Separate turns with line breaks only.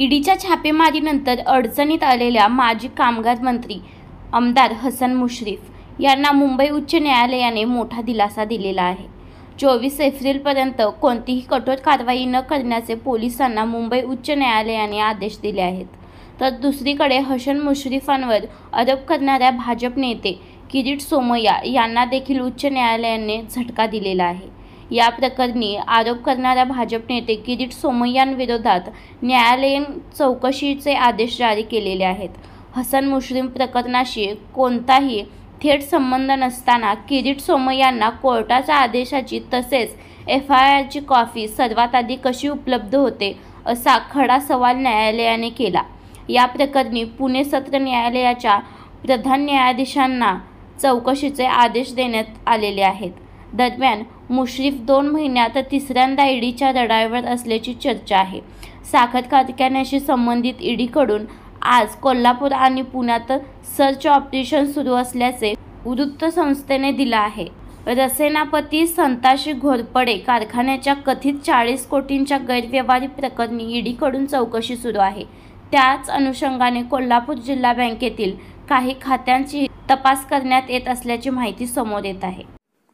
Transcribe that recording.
ईडीच्या छापेमारीनंतर अडचणीत आलेल्या माजी कामगार मंत्री आमदार हसन मुश्रीफ यांना मुंबई उच्च न्यायालयाने मोठा दिलासा दिलेला आहे चोवीस एप्रिलपर्यंत कोणतीही कठोर कारवाई न करण्याचे पोलिसांना मुंबई उच्च न्यायालयाने आदेश दिले आहेत तर दुसरीकडे हसन मुश्रीफांवर आरोप करणाऱ्या भाजप नेते किरीट सोमय्या यांना देखील उच्च न्यायालयाने झटका दिलेला आहे या प्रकरणी आरोप करणाऱ्या भाजप नेते किरीट सोमय्यांविरोधात न्यायालयीन चौकशीचे आदेश जारी केलेले आहेत हसन मुश्रीम प्रकरणाशी कोणताही थेट संबंध नसताना किरीट सोमय्यांना कोर्टाच्या आदेशाची तसेच एफ आय आरची कॉफी सर्वात आधी कशी उपलब्ध होते असा खडा सवाल न्यायालयाने केला या प्रकरणी पुणे सत्र न्यायालयाच्या प्रधान न्यायाधीशांना चौकशीचे आदेश देण्यात आलेले आहेत दरम्यान मुश्रीफ दोन महिन्यात तिसऱ्यांदा ईडीच्या लढाईवर असल्याची चर्चा आहे साखर कारखान्याशी संबंधित ईडीकडून आज कोल्हापूर आणि पुण्यात सर्च ऑपरेशन सुरू असल्याचे वृत्तसंस्थेने दिलं आहे रसेनापती संताशी घोरपडे कारखान्याच्या कथित चाळीस कोटींच्या गैरव्यवहारी प्रकरणी ईडीकडून चौकशी सुरू आहे त्याच अनुषंगाने कोल्हापूर जिल्हा बँकेतील काही खात्यांची तपास करण्यात येत असल्याची माहिती समोर येत आहे